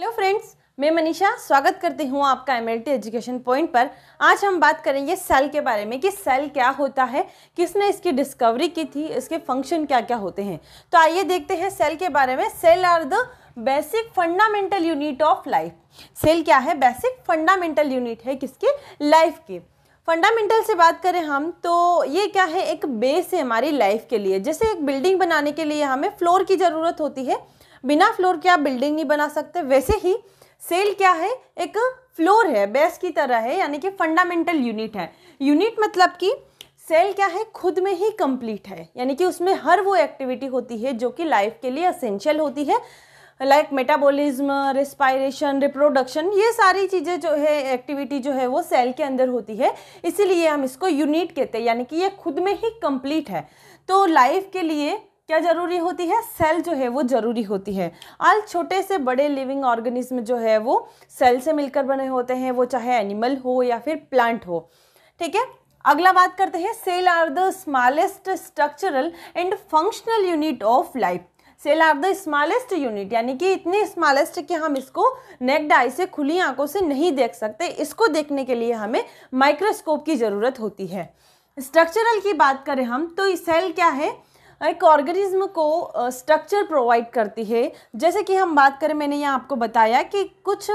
Hello friends मैं मनीषा स्वागत करती हूँ आपका एम एजुकेशन पॉइंट पर आज हम बात करेंगे सेल के बारे में कि सेल क्या होता है किसने इसकी डिस्कवरी की थी इसके फंक्शन क्या क्या होते हैं तो आइए देखते हैं सेल के बारे में cell are the basic fundamental unit of life cell क्या है बेसिक फंडामेंटल यूनिट है किसकी लाइफ के फंडामेंटल से बात करें हम तो ये क्या है एक बेस है हमारी लाइफ के लिए जैसे एक बिल्डिंग बनाने के लिए हमें फ्लोर की ज़रूरत होती है बिना फ्लोर के आप बिल्डिंग नहीं बना सकते वैसे ही सेल क्या है एक फ्लोर है बेस की तरह है यानी कि फंडामेंटल यूनिट है यूनिट मतलब कि सेल क्या है खुद में ही कंप्लीट है यानी कि उसमें हर वो एक्टिविटी होती है जो कि लाइफ के लिए असेंशियल होती है लाइक मेटाबॉलिज्म रेस्पायरेशन रिप्रोडक्शन ये सारी चीज़ें जो है एक्टिविटी जो है वो सेल के अंदर होती है इसीलिए हम इसको यूनिट कहते हैं यानी कि ये खुद में ही कंप्लीट है तो लाइफ के लिए क्या ज़रूरी होती है सेल जो है वो ज़रूरी होती है आल छोटे से बड़े लिविंग ऑर्गेनिज्म जो है वो सेल से मिलकर बने होते हैं वो चाहे एनिमल हो या फिर प्लांट हो ठीक है अगला बात करते हैं cell are the smallest structural and functional unit of life cell are the smallest unit यानी कि इतने स्मॉलेस्ट कि हम इसको नेक डाई से खुली आंखों से नहीं देख सकते इसको देखने के लिए हमें माइक्रोस्कोप की ज़रूरत होती है स्ट्रक्चरल की बात करें हम तो सेल क्या है एक ऑर्गेनिज्म को स्ट्रक्चर प्रोवाइड करती है जैसे कि हम बात करें मैंने यहाँ आपको बताया कि कुछ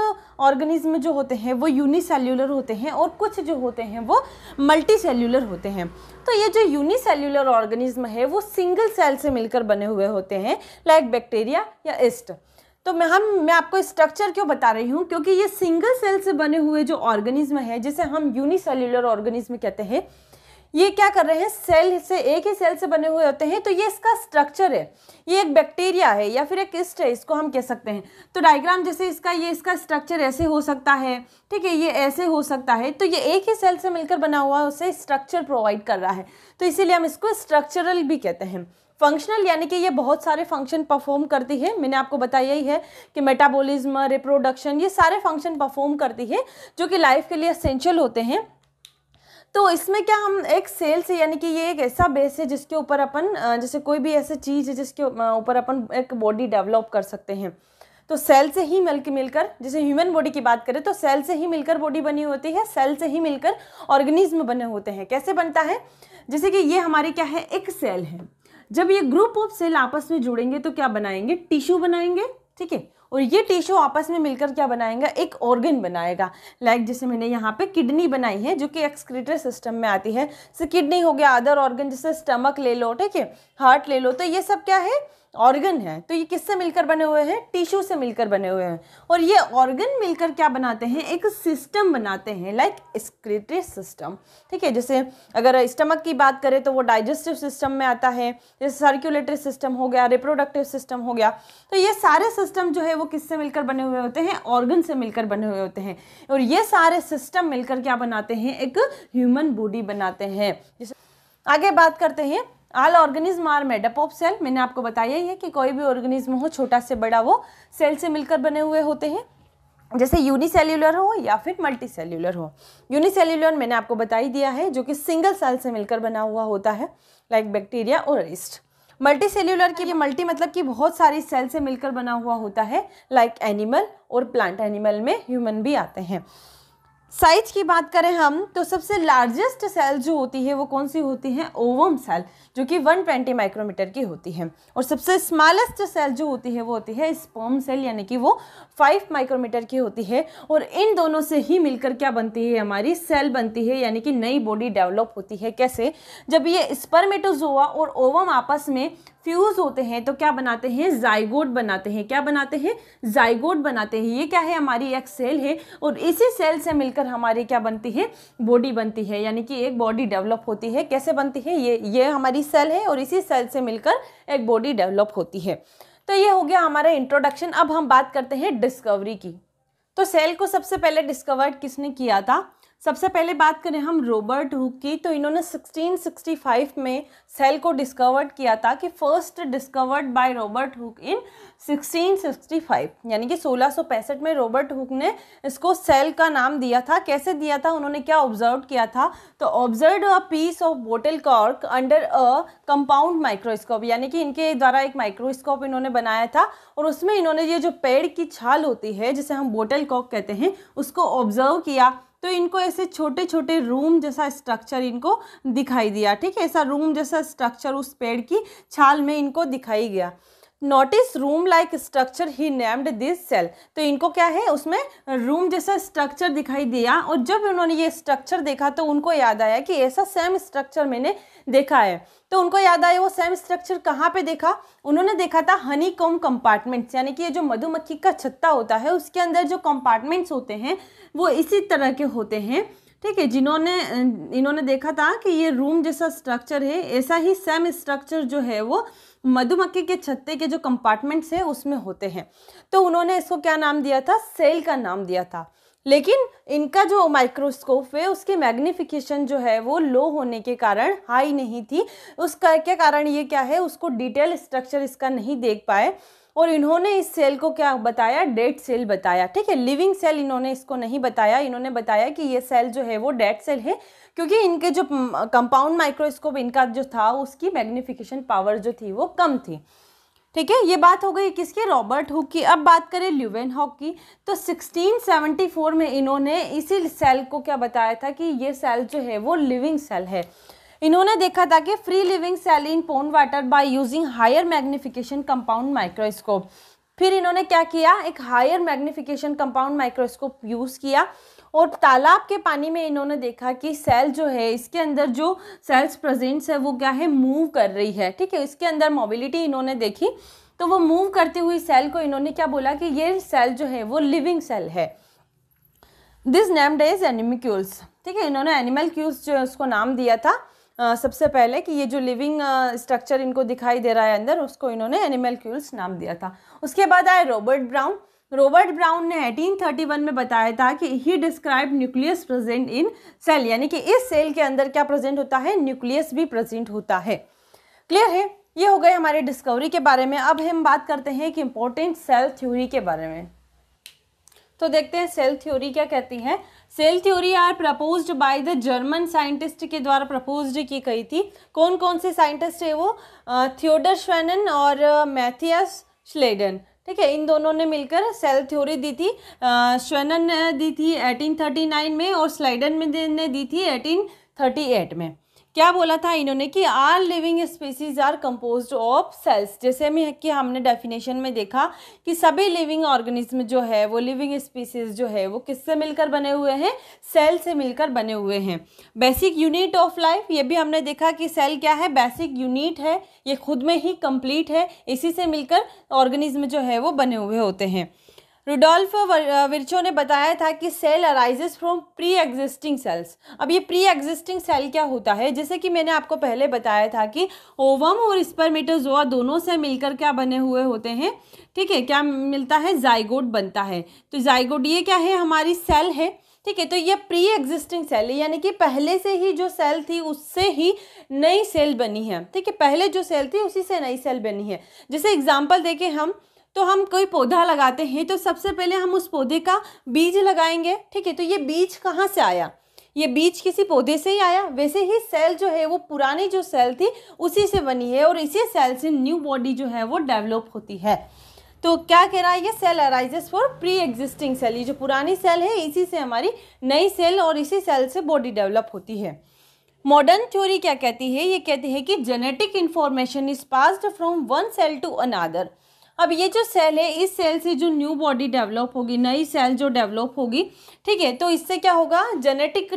ऑर्गेनिज्म जो होते हैं वो यूनिसेल्यूलर होते हैं और कुछ जो होते हैं वो मल्टी सेल्यूलर होते हैं तो ये जो यूनिसेल्यूलर ऑर्गेनिज्म है वो सिंगल सेल से मिलकर बने हुए होते हैं लाइक बैक्टीरिया या एस्ट तो मैं हम मैं आपको स्ट्रक्चर क्यों बता रही हूँ क्योंकि ये सिंगल सेल से बने हुए जो ऑर्गेनिज्म है जिसे हम यूनिसेल्यूलर ऑर्गेनिज्म कहते हैं ये क्या कर रहे हैं सेल से एक ही सेल से बने हुए होते हैं तो ये इसका स्ट्रक्चर है ये एक बैक्टीरिया है या फिर एक किस्ट है इसको हम कह सकते हैं तो डायग्राम जैसे इसका ये इसका स्ट्रक्चर ऐसे हो सकता है ठीक है ये ऐसे हो सकता है तो ये एक ही सेल से मिलकर बना हुआ उसे स्ट्रक्चर प्रोवाइड कर रहा है तो इसीलिए हम इसको स्ट्रक्चरल भी कहते हैं फंक्शनल यानी कि ये बहुत सारे फंक्शन परफॉर्म करती है मैंने आपको बताया ही है कि मेटाबॉलिज्म रिप्रोडक्शन ये सारे फंक्शन परफॉर्म करती है जो कि लाइफ के लिए असेंशियल होते हैं तो इसमें क्या हम एक सेल से यानी कि ये एक ऐसा बेस है जिसके ऊपर अपन जैसे कोई भी ऐसी चीज़ है जिसके ऊपर अपन एक बॉडी डेवलप कर सकते हैं तो सेल से ही मिल मिलकर जैसे ह्यूमन बॉडी की बात करें तो सेल से ही मिलकर बॉडी बनी होती है सेल से ही मिलकर ऑर्गेनिज्म बने होते हैं कैसे बनता है जैसे कि ये हमारी क्या है एक सेल है जब ये ग्रुप ऑफ सेल आपस में जुड़ेंगे तो क्या बनाएंगे टिश्यू बनाएंगे ठीक है और ये टिश्यू आपस में मिलकर क्या बनाएगा एक ऑर्गन बनाएगा लाइक जैसे मैंने यहाँ पे किडनी बनाई है जो कि एक्सक्रीटर सिस्टम में आती है जैसे किडनी हो गया अदर ऑर्गन जैसे स्टमक ले लो ठीक है हार्ट ले लो तो ये सब क्या है ऑर्गन है तो ये किससे मिलकर बने हुए हैं टिश्यू से मिलकर बने हुए हैं और ये ऑर्गन मिलकर क्या बनाते हैं एक सिस्टम बनाते हैं लाइक एक्सक्रेटरी सिस्टम ठीक है जैसे अगर स्टमक की बात करें तो वो डाइजेस्टिव सिस्टम में आता है जैसे सर्क्यूलेटरी सिस्टम हो गया रिप्रोडक्टिव सिस्टम हो गया तो ये सारे सिस्टम जो है वो किससे मिलकर बने हुए होते हैं ऑर्गन से मिलकर बने हुए होते हैं और ये सारे सिस्टम मिलकर क्या बनाते हैं एक ह्यूमन बॉडी बनाते हैं जैसे आगे बात करते हैं all organism are up of cell मैंने आपको बताया ही है कि कोई भी ऑर्गेनिज्म हो छोटा से बड़ा वो सेल से मिलकर बने हुए होते हैं जैसे यूनिसेल्युलर हो या फिर मल्टी हो यूनिसेल्युलर मैंने आपको बता ही दिया है जो कि सिंगल सेल से मिलकर बना हुआ होता है लाइक बैक्टीरिया और रिस्ट मल्टी सेल्यूलर लिए मल्टी मतलब कि बहुत सारी सेल से मिलकर बना हुआ होता है लाइक एनिमल और प्लांट एनिमल में ह्यूमन भी आते हैं साइज की बात करें हम तो सबसे लार्जेस्ट सेल जो होती है वो कौन सी होती है ओवम सेल जो कि 120 माइक्रोमीटर की होती है और सबसे स्मॉलेस्ट सेल जो होती है वो होती है स्पर्म सेल यानी कि वो 5 माइक्रोमीटर की होती है और इन दोनों से ही मिलकर क्या बनती है हमारी सेल बनती है यानी कि नई बॉडी डेवलप होती है कैसे जब ये स्पर्मेटोजोआ और ओवम आपस में फ्यूज़ होते हैं तो क्या बनाते हैं जाइगोड बनाते हैं क्या बनाते हैं जाइगोड बनाते हैं ये क्या है हमारी एक सेल है और इसी सेल से मिलकर हमारी क्या बनती है बॉडी बनती है यानी कि एक बॉडी डेवलप होती है कैसे बनती है ये ये हमारी सेल है और इसी सेल से मिलकर एक बॉडी डेवलप होती है तो ये हो गया हमारा इंट्रोडक्शन अब हम बात करते हैं डिस्कवरी की तो सेल को सबसे पहले डिस्कवर्ड किसने किया था सबसे पहले बात करें हम रोबर्ट हुक की तो इन्होंने 1665 में सेल को डिस्कवर्ड किया था कि first discovered by Robert Hooke in 1665 यानी कि सोलह में रॉबर्ट हुक ने इसको सेल का नाम दिया था कैसे दिया था उन्होंने क्या ऑब्जर्व किया था तो observe a piece of bottle cork under a compound microscope यानी कि इनके द्वारा एक माइक्रोस्कोप इन्होंने बनाया था और उसमें इन्होंने ये जो पेड़ की छाल होती है जिसे हम बोटल कॉक कहते हैं उसको ऑब्जर्व किया तो इनको ऐसे छोटे छोटे रूम जैसा स्ट्रक्चर इनको दिखाई दिया ठीक है ऐसा रूम जैसा स्ट्रक्चर उस पेड़ की छाल में इनको दिखाई गया notice room like structure he named this cell तो इनको क्या है उसमें रूम जैसा स्ट्रक्चर दिखाई दिया और जब उन्होंने ये स्ट्रक्चर देखा तो उनको याद आया कि ऐसा सेम स्ट्रक्चर मैंने देखा है तो उनको याद आया वो सेम स्ट्रक्चर कहाँ पे देखा उन्होंने देखा था हनी कॉम कंपार्टमेंट्स यानी कि ये जो मधुमक्खी का छत्ता होता है उसके अंदर जो कंपार्टमेंट्स होते हैं वो इसी तरह के होते हैं ठीक है जिन्होंने इन्होंने देखा था कि ये रूम जैसा स्ट्रक्चर है ऐसा ही सेम स्ट्रक्चर जो है वो मधुमक्खी के छत्ते के जो कंपार्टमेंट्स हैं उसमें होते हैं तो उन्होंने इसको क्या नाम दिया था सेल का नाम दिया था लेकिन इनका जो माइक्रोस्कोप है उसकी मैग्निफिकेशन जो है वो लो होने के कारण हाई नहीं थी उसका क्या कारण ये क्या है उसको डिटेल स्ट्रक्चर इसका नहीं देख पाए और इन्होंने इस सेल को क्या बताया डेड सेल बताया ठीक है लिविंग सेल इन्होंने इसको नहीं बताया इन्होंने बताया कि ये सेल जो है वो डेड सेल है क्योंकि इनके जो कंपाउंड माइक्रोस्कोप इनका जो था उसकी मैग्निफिकेशन पावर जो थी वो कम थी ठीक है ये बात हो गई किसकी रॉबर्ट हुक की अब बात करें ल्यूवेन हॉक की तो 1674 में इन्होंने इसी सेल को क्या बताया था कि ये सेल जो है वो लिविंग सेल है इन्होंने देखा था कि free living cell in pond water by using higher magnification compound microscope फिर इन्होंने क्या किया एक higher magnification compound microscope use किया और तालाब के पानी में इन्होंने देखा कि सेल जो है इसके अंदर जो सेल्स प्रेजेंट्स है वो क्या है मूव कर रही है ठीक है इसके अंदर मोबिलिटी इन्होंने देखी तो वो मूव करती हुई सेल को इन्होंने क्या बोला कि ये सेल जो है वो लिविंग सेल है दिस नेम्ड इज एनिमिक्यूल्स ठीक है इन्होंने एनिमल क्यूल्स जो है उसको नाम दिया था सबसे पहले कि ये जो लिविंग स्ट्रक्चर इनको दिखाई दे रहा है अंदर उसको इन्होंने एनिमल क्यूल्स नाम दिया था उसके बाद आए रॉबर्ट ब्राउन रॉबर्ट ब्राउन ने 1831 में बताया था कि he describe nucleus present in cell यानी कि इस सेल के अंदर क्या प्रेजेंट होता है न्यूक्लियस भी प्रेजेंट होता है क्लियर है ये हो गए हमारे डिस्कवरी के बारे में अब हम बात करते हैं कि इम्पोर्टेंट सेल थ्योरी के बारे में तो देखते हैं सेल थ्योरी क्या कहती है cell theory are proposed by the German scientist के द्वारा प्रपोज्ड की गई थी कौन कौन से साइंटिस्ट है वो थियोडर श्वेनन और मैथियस श्लेडन ठीक है इन दोनों ने मिलकर सेल थ्योरी दी थी श्वेनन ने दी थी 1839 में और स्लाइडन में ने दी थी 1838 में क्या बोला था इन्होंने कि all living species are compose of cells जैसे में कि हमने डेफिनेशन में देखा कि सभी लिविंग ऑर्गेनिज्म जो है वो लिविंग स्पीसीज जो है वो किससे मिलकर बने हुए हैं सेल से मिलकर बने हुए हैं बेसिक यूनिट ऑफ लाइफ ये भी हमने देखा कि सेल क्या है बेसिक यूनिट है ये खुद में ही कंप्लीट है इसी से मिलकर ऑर्गेनिज्म जो है वो बने हुए होते हैं रुडोल्फ विर्चो ने बताया था कि cell arises from pre existing cells अब ये प्री एग्जिस्टिंग सेल क्या होता है जैसे कि मैंने आपको पहले बताया था कि ओवम और स्पर्मेटोजोआ दोनों से मिलकर क्या बने हुए होते हैं ठीक है क्या मिलता है जाइगोड बनता है तो जाइगोड ये क्या है हमारी सेल है ठीक है तो ये प्री एग्जिस्टिंग सेल है यानी कि पहले से ही जो सेल थी उससे ही नई सेल बनी है ठीक है पहले जो सेल थी उसी से नई सेल बनी है जैसे एग्जाम्पल देखें हम तो हम कोई पौधा लगाते हैं तो सबसे पहले हम उस पौधे का बीज लगाएंगे ठीक है तो ये बीज कहाँ से आया ये बीज किसी पौधे से ही आया वैसे ही सेल जो है वो पुरानी जो सेल थी उसी से बनी है और इसी सेल से न्यू बॉडी जो है वो डेवलप होती है तो क्या कह रहा है ये cell arises for pre existing cell ये जो पुरानी सेल है इसी से हमारी नई सेल और इसी सेल से बॉडी डेवलप होती है मॉडर्न थ्योरी क्या कहती है ये कहती है कि genetic information is passed from one cell to another अब ये जो सेल है इस सेल से जो न्यू बॉडी डेवलप होगी नई सेल जो डेवलप होगी ठीक है तो इससे क्या होगा जेनेटिक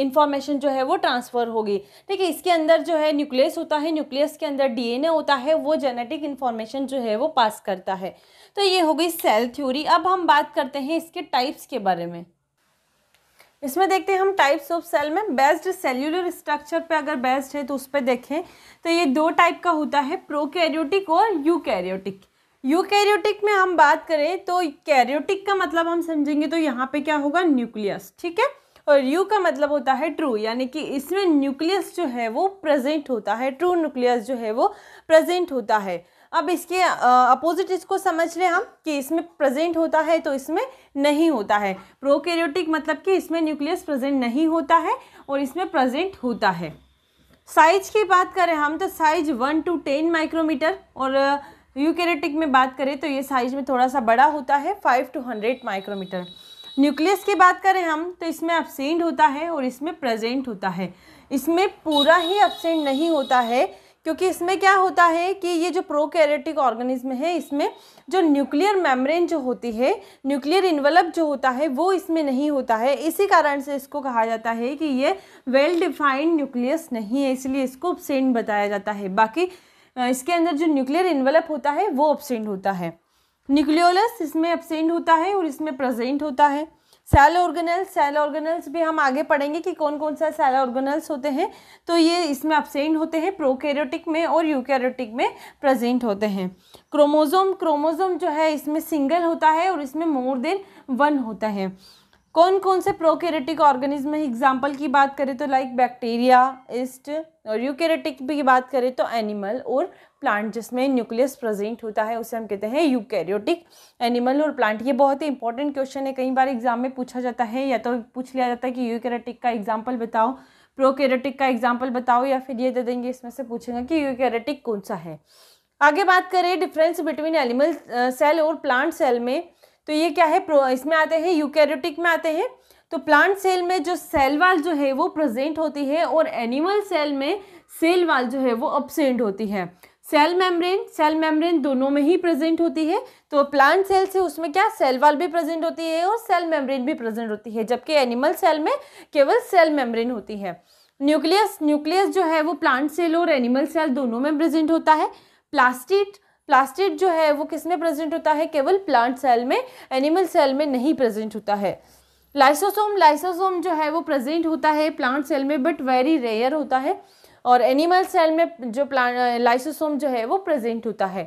इंफॉर्मेशन जो है वो ट्रांसफ़र होगी ठीक है इसके अंदर जो है न्यूक्लियस होता है न्यूक्लियस के अंदर डीएनए होता है वो जेनेटिक इन्फॉर्मेशन जो है वो पास करता है तो ये हो गई सेल थ्योरी अब हम बात करते हैं इसके टाइप्स के बारे में इसमें देखते हैं हम टाइप्स ऑफ सेल में बेस्ड सेल्यूलर स्ट्रक्चर पे अगर बेस्ड है तो उस पर देखें तो ये दो टाइप का होता है प्रोकैरियोटिक और यूकैरियोटिक यूकैरियोटिक में हम बात करें तो कैरियोटिक का मतलब हम समझेंगे तो यहाँ पे क्या होगा न्यूक्लियस ठीक है और यू का मतलब होता है ट्रू यानी कि इसमें न्यूक्लियस जो है वो प्रेजेंट होता है ट्रू न्यूक्लियस जो है वो प्रेजेंट होता है अब इसके अपोजिट इसको समझ लें हम कि इसमें प्रेजेंट होता है तो इसमें नहीं होता है प्रोकैरियोटिक मतलब कि इसमें न्यूक्लियस प्रेजेंट नहीं होता है और इसमें प्रेजेंट होता है साइज की बात करें हम तो size one to ten micrometre और यूकेरेटिक में बात करें तो ये साइज में थोड़ा सा बड़ा होता है five to hundred micrometre nucleus की बात करें हम तो इसमें अपसेंट होता है और इसमें प्रेजेंट होता है इसमें पूरा ही अपसेंट नहीं होता है क्योंकि इसमें क्या होता है कि ये जो प्रोकैरियोटिक ऑर्गेनिज्म है इसमें जो न्यूक्लियर मेम्ब्रेन जो होती है न्यूक्लियर इन्वलप जो होता है वो इसमें नहीं होता है इसी कारण से इसको कहा जाता है कि ये वेल डिफाइंड न्यूक्लियस नहीं है इसलिए इसको ऑप्सेंट बताया जाता है बाकी इसके अंदर जो न्यूक्लियर इन्वलप होता है वो ऑप्सेंट होता है न्यूक्लियोलस इसमें ऑप्सेंट होता है और इसमें प्रजेंट होता है सेल ऑर्गेनल्स सेल ऑर्गेनल्स भी हम आगे पढ़ेंगे कि कौन कौन सा सेल ऑर्गेनल्स होते हैं तो ये इसमें अपसेंट होते हैं प्रोकैरियोटिक में और यूकैरियोटिक में प्रेजेंट होते हैं क्रोमोजोम क्रोमोजोम जो है इसमें सिंगल होता है और इसमें मोर देन वन होता है कौन कौन से प्रोकैरियोटिक ऑर्गेनिज्म एग्जाम्पल की बात करें तो लाइक बैक्टीरिया इस्ट और यूकैरियोटिक की बात करें तो एनिमल और प्लांट जिसमें न्यूक्लियस प्रेजेंट होता है उसे हम कहते हैं यूकैरियोटिक एनिमल और प्लांट ये बहुत ही इंपॉर्टेंट क्वेश्चन है कई बार एग्जाम में पूछा जाता है या तो पूछ लिया जाता है कि यूकैरियोटिक का एग्जाम्पल बताओ प्रोकैरियोटिक का एग्जाम्पल बताओ या फिर ये दे देंगे इसमें से पूछेंगे कि यूकैरियोटिक कौन सा है आगे बात करें डिफरेंस बिटवीन एनिमल सेल और प्लांट सेल में तो ये क्या है प्रो इसमें आते हैं यूकैरियोटिक में आते हैं तो प्लांट सेल में जो सेल वाल जो है वो प्रेजेंट होती है और एनिमल सेल में सेल वाल जो है वो अपसेंट होती है सेल मेम्ब्रेन सेल मेम्ब्रेन दोनों में ही प्रेजेंट होती है तो प्लांट सेल से उसमें क्या सेल वाल भी प्रेजेंट होती है और सेल मेम्ब्रेन भी प्रेजेंट होती है जबकि एनिमल सेल में केवल सेल मेम्ब्रेन होती है न्यूक्लियस न्यूक्लियस जो है वो प्लांट सेल और एनिमल सेल दोनों में प्रेजेंट होता है प्लास्टिड प्लास्टिड जो है वो किस में प्रेजेंट होता है केवल प्लांट सेल में एनिमल सेल में नहीं प्रेजेंट होता है लाइसोसोम लाइसोसोम जो है वो प्रेजेंट होता है प्लांट सेल में बट वेरी रेयर होता है और एनिमल सेल में जो प्लांट लाइसोसोम जो है वो प्रेजेंट होता है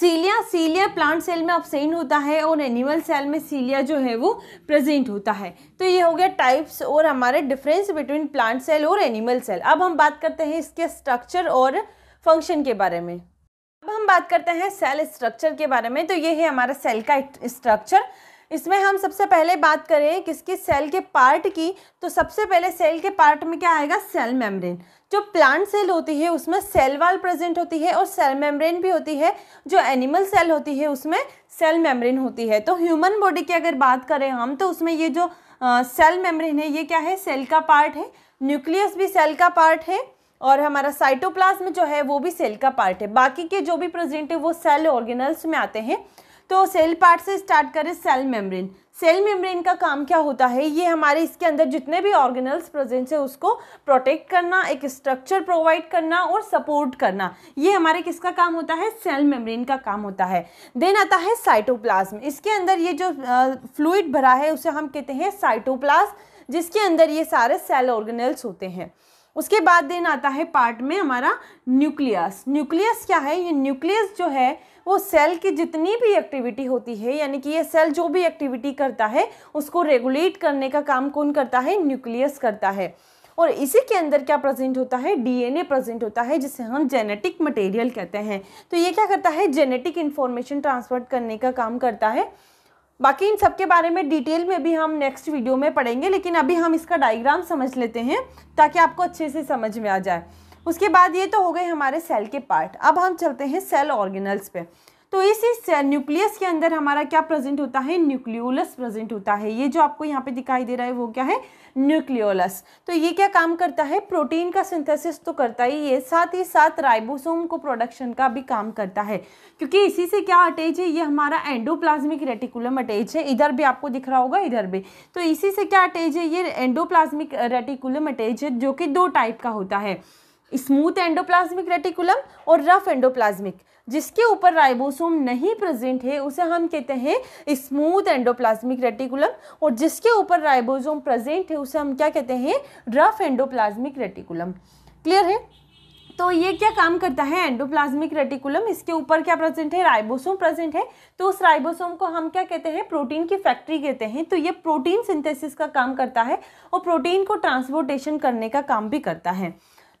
सीलिया सीलिया प्लांट सेल में अपसेंट होता है और एनिमल सेल में सीलिया जो है वो प्रेजेंट होता है तो ये हो गया टाइप्स और हमारे डिफरेंस बिटवीन प्लांट सेल और एनिमल सेल अब हम बात करते हैं इसके स्ट्रक्चर और फंक्शन के बारे में अब हम बात करते हैं सेल स्ट्रक्चर के बारे में तो ये है हमारा सेल का स्ट्रक्चर इसमें हम सबसे पहले बात करें किसकी सेल के पार्ट की तो सबसे पहले सेल के पार्ट में क्या आएगा सेल मेम्ब्रेन जो प्लांट सेल होती है उसमें सेल वाल प्रेजेंट होती है और सेल मेम्ब्रेन भी होती है जो एनिमल सेल होती है उसमें सेल मेम्ब्रेन होती है तो ह्यूमन बॉडी की अगर बात करें हम तो उसमें ये जो सेल मेम्ब्रेन है ये क्या है सेल का पार्ट है न्यूक्लियस भी सेल का पार्ट है और हमारा साइटोप्लाज्म जो है वो भी सेल का पार्ट है बाकी के जो भी प्रेजेंट है वो सेल ऑर्गेनल्स में आते हैं तो सेल पार्ट से स्टार्ट करें सेल मेम्ब्रेन सेल मेम्ब्रेन का काम क्या होता है ये हमारे इसके अंदर जितने भी ऑर्गेनल्स प्रेजेंट है उसको प्रोटेक्ट करना एक स्ट्रक्चर प्रोवाइड करना और सपोर्ट करना ये हमारे किसका काम होता है सेल मेम्ब्रेन का काम होता है देन आता है साइटोप्लाज्म इसके अंदर ये जो फ्लूड भरा है उसे हम कहते हैं साइटोप्लाज्म जिसके अंदर ये सारे सेल ऑर्गेनल्स होते हैं उसके बाद देन आता है पार्ट में हमारा न्यूक्लियस न्यूक्लियस क्या है ये न्यूक्लियस जो है वो सेल की जितनी भी एक्टिविटी होती है यानी कि ये सेल जो भी एक्टिविटी करता है उसको रेगुलेट करने का काम कौन करता है न्यूक्लियस करता है और इसी के अंदर क्या प्रेजेंट होता है डीएनए प्रेजेंट होता है जिसे हम जेनेटिक मटेरियल कहते हैं तो ये क्या करता है जेनेटिक इन्फॉर्मेशन ट्रांसफर करने का काम करता है बाकी इन सब के बारे में डिटेल में भी हम नेक्स्ट वीडियो में पढ़ेंगे लेकिन अभी हम इसका डायग्राम समझ लेते हैं ताकि आपको अच्छे से समझ में आ जाए उसके बाद ये तो हो गए हमारे सेल के पार्ट अब हम चलते हैं सेल ऑर्गेनल्स पे तो इसी न्यूक्लियस के अंदर हमारा क्या प्रेजेंट होता है न्यूक्लियोलस प्रेजेंट होता है ये जो आपको यहाँ पे दिखाई दे रहा है वो क्या है न्यूक्लियोलस तो ये क्या काम करता है प्रोटीन का सिंथेसिस तो करता ही है साथ ही साथ राइबोसोम को प्रोडक्शन का भी काम करता है क्योंकि इसी से क्या अटैच है ये हमारा एंडोप्लाज्मिक रेटिकुलम अटैच है इधर भी आपको दिख रहा होगा इधर भी तो इसी से क्या अटैच है ये एंडोप्लाज्मिक रेटिकुलम अटैच है जो कि दो टाइप का होता है स्मूथ एंडोप्लाज्मिक रेटिकुलम और रफ एंडोप्लाज्मिक जिसके ऊपर राइबोसोम नहीं प्रेजेंट है उसे हम कहते हैं स्मूथ एंडोप्लाज्मिक रेटिकुलम और जिसके ऊपर राइबोसोम प्रेजेंट है उसे हम क्या कहते हैं रफ एंडोप्लाज्मिक रेटिकुलम क्लियर है तो ये क्या काम करता है एंडोप्लाज्मिक रेटिकुलम इसके ऊपर क्या प्रेजेंट है राइबोसोम प्रेजेंट है तो उस राइबोसोम को हम क्या कहते हैं प्रोटीन की फैक्ट्री कहते हैं तो ये प्रोटीन सिंथेसिस का काम करता है और प्रोटीन को ट्रांसपोर्टेशन करने का काम भी करता है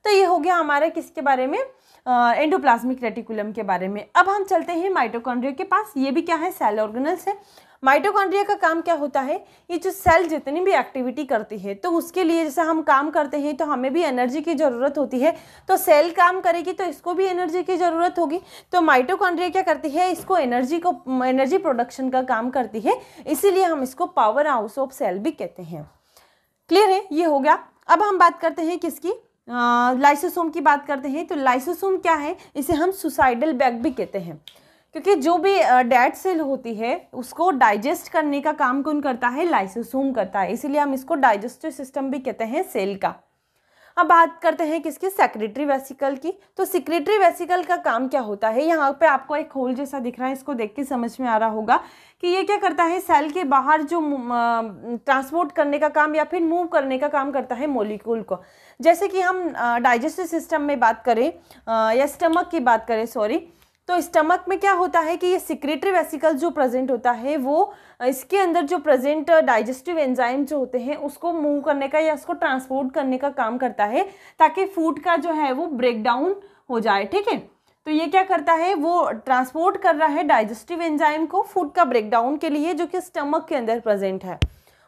तो ये हो गया हमारा किसके बारे में एंडोप्लाज्मिक रेटिकुलम के बारे में अब हम चलते हैं माइटोकॉन्ड्रिया के पास ये भी क्या है सेल ऑर्गेनल्स है माइटोकॉन्ड्रिया का काम क्या होता है ये जो सेल जितनी भी एक्टिविटी करती है तो उसके लिए जैसे हम काम करते हैं तो हमें भी एनर्जी की ज़रूरत होती है तो सेल काम करेगी तो इसको भी एनर्जी की ज़रूरत होगी तो माइटोकॉन्ड्रिया क्या करती है इसको एनर्जी को एनर्जी प्रोडक्शन का काम करती है इसीलिए हम इसको पावर हाउस ऑफ सेल भी कहते हैं क्लियर है ये हो गया अब हम बात करते हैं किसकी लाइसोसोम की बात करते हैं तो लाइसोसोम क्या है इसे हम सुसाइडल बैग भी कहते हैं क्योंकि जो भी डेड सेल होती है उसको डाइजेस्ट करने का काम कौन करता है लाइसोसोम करता है इसीलिए हम इसको डाइजेस्टिव सिस्टम भी कहते हैं सेल का अब बात करते हैं किसकी सेक्रेटरी वेसिकल की तो सेक्रेटरी वेसिकल का काम क्या होता है यहाँ पे आपको एक होल जैसा दिख रहा है इसको देख के समझ में आ रहा होगा कि ये क्या करता है सेल के बाहर जो ट्रांसपोर्ट करने का काम या फिर मूव करने का काम करता है मोलिक्यूल को जैसे कि हम डाइजेस्टिव सिस्टम में बात करें या स्टमक की बात करें सॉरी तो स्टमक में क्या होता है कि ये सिक्रेटरी वेसिकल जो प्रेजेंट होता है वो इसके अंदर जो प्रेजेंट डाइजेस्टिव एंजाइम जो होते हैं उसको मूव करने का या उसको ट्रांसपोर्ट करने का काम करता है ताकि फूड का जो है वो ब्रेक डाउन हो जाए ठीक है तो ये क्या करता है वो ट्रांसपोर्ट कर रहा है डाइजेस्टिव एंजाइम को फूड का ब्रेकडाउन के लिए जो कि स्टमक के अंदर प्रेजेंट है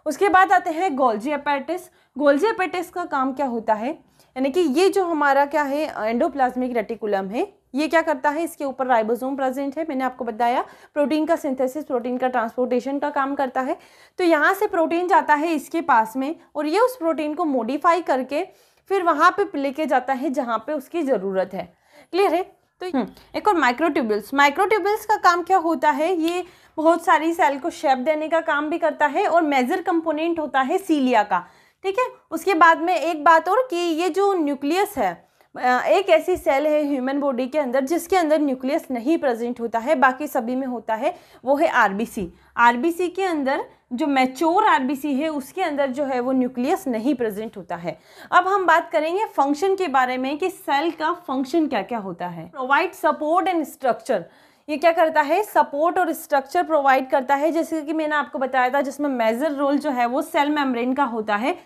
उसके बाद आते हैं गोल्जी एपेटिस गोल्जी एपेटिस का काम क्या होता है यानी कि ये जो हमारा क्या है एंडोप्लाज्मिक रेटिकुलम है ये क्या करता है इसके ऊपर राइबोसोम प्रेजेंट है मैंने आपको बताया प्रोटीन का सिंथेसिस प्रोटीन का ट्रांसपोर्टेशन का काम करता है तो यहाँ से प्रोटीन जाता है इसके पास में और ये उस प्रोटीन को मॉडिफाई करके फिर वहाँ पे लेके जाता है जहाँ पे उसकी ज़रूरत है क्लियर है तो हम्म। एक और माइक्रोट्यूबल्स माइक्रोट्यूबल्स का काम क्या होता है ये बहुत सारी सेल को शेप देने का काम भी करता है और मेजर कंपोनेंट होता है सीलिया का ठीक है उसके बाद में एक बात और कि ये जो न्यूक्लियस है एक ऐसी सेल है ह्यूमन बॉडी के अंदर जिसके अंदर न्यूक्लियस नहीं प्रेजेंट होता है बाकी सभी में होता है वो है आरबीसी आरबीसी के अंदर जो मैच्योर आरबीसी है उसके अंदर जो है वो न्यूक्लियस नहीं प्रेजेंट होता है अब हम बात करेंगे फंक्शन के बारे में कि सेल का फंक्शन क्या क्या होता है प्रोवाइड सपोर्ट एंड स्ट्रक्चर ये क्या करता है सपोर्ट और स्ट्रक्चर प्रोवाइड करता है जैसे कि मैंने आपको बताया था जिसमें मेजर रोल जो है वो सेल मेम्ब्रेन का होता है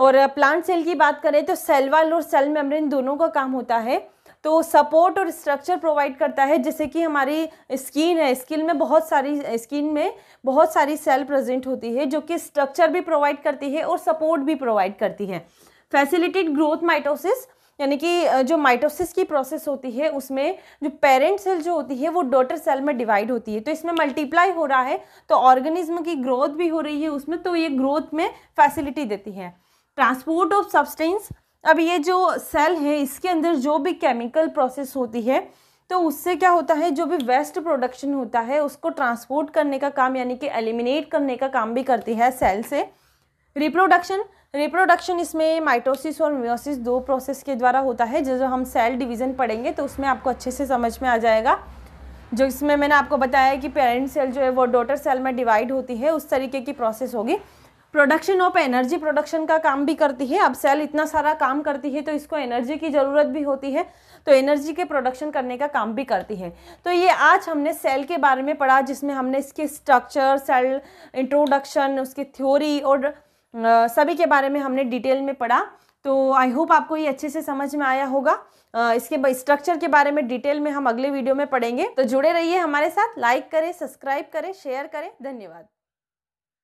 और प्लांट सेल की बात करें तो सेल वाल और सेल मेम्ब्रेन दोनों का काम होता है तो सपोर्ट और स्ट्रक्चर प्रोवाइड करता है जैसे कि हमारी स्किन है स्किन में बहुत सारी स्किन में बहुत सारी सेल प्रेजेंट होती है जो कि स्ट्रक्चर भी प्रोवाइड करती है और सपोर्ट भी प्रोवाइड करती है फैसिलिटेड ग्रोथ माइटोसिस यानी कि जो माइटोसिस की प्रोसेस होती है उसमें जो पेरेंट सेल जो होती है वो डॉटर सेल में डिवाइड होती है तो इसमें मल्टीप्लाई हो रहा है तो ऑर्गेनिज्म की ग्रोथ भी हो रही है उसमें तो ये ग्रोथ में फैसिलिटी देती है ट्रांसपोर्ट ऑफ सब्सटेंस अब ये जो सेल है इसके अंदर जो भी केमिकल प्रोसेस होती है तो उससे क्या होता है जो भी वेस्ट प्रोडक्शन होता है उसको ट्रांसपोर्ट करने का काम यानी कि एलिमिनेट करने का काम भी करती है सेल से रिप्रोडक्शन रिप्रोडक्शन इसमें माइटोसिस और म्योसिस दो प्रोसेस के द्वारा होता है जो जो हम सेल डिवीज़न पढ़ेंगे तो उसमें आपको अच्छे से समझ में आ जाएगा जो इसमें मैंने आपको बताया कि पेरेंट सेल जो है वो डॉटर सेल में डिवाइड होती है उस तरीके की प्रोसेस होगी प्रोडक्शन ऑफ एनर्जी प्रोडक्शन का काम भी करती है अब सेल इतना सारा काम करती है तो इसको एनर्जी की ज़रूरत भी होती है तो एनर्जी के प्रोडक्शन करने का काम भी करती है तो ये आज हमने सेल के बारे में पढ़ा जिसमें हमने इसके स्ट्रक्चर सेल इंट्रोडक्शन उसकी थ्योरी और सभी के बारे में हमने डिटेल में पढ़ा तो आई होप आपको ये अच्छे से समझ में आया होगा इसके स्ट्रक्चर के बारे में डिटेल में हम अगले वीडियो में पढ़ेंगे तो जुड़े रहिए हमारे साथ लाइक करें सब्सक्राइब करें शेयर करें धन्यवाद